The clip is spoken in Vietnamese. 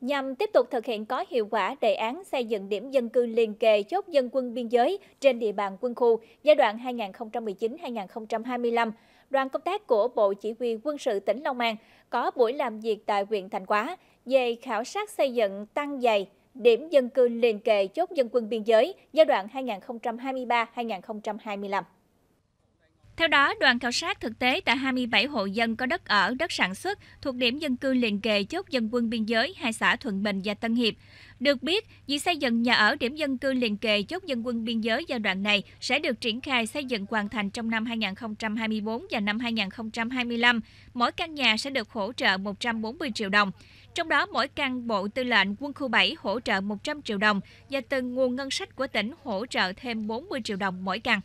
Nhằm tiếp tục thực hiện có hiệu quả đề án xây dựng điểm dân cư liền kề chốt dân quân biên giới trên địa bàn quân khu giai đoạn 2019-2025, đoàn công tác của Bộ Chỉ huy Quân sự tỉnh Long An có buổi làm việc tại huyện Thành Quá về khảo sát xây dựng tăng dày điểm dân cư liền kề chốt dân quân biên giới giai đoạn 2023-2025. Theo đó, đoàn khảo sát thực tế tại 27 hộ dân có đất ở, đất sản xuất thuộc điểm dân cư liền kề chốt dân quân biên giới hai xã Thuận Bình và Tân Hiệp. Được biết, việc xây dựng nhà ở điểm dân cư liền kề chốt dân quân biên giới giai đoạn này sẽ được triển khai xây dựng hoàn thành trong năm 2024 và năm 2025. Mỗi căn nhà sẽ được hỗ trợ 140 triệu đồng. Trong đó, mỗi căn bộ tư lệnh quân khu 7 hỗ trợ 100 triệu đồng và từng nguồn ngân sách của tỉnh hỗ trợ thêm 40 triệu đồng mỗi căn.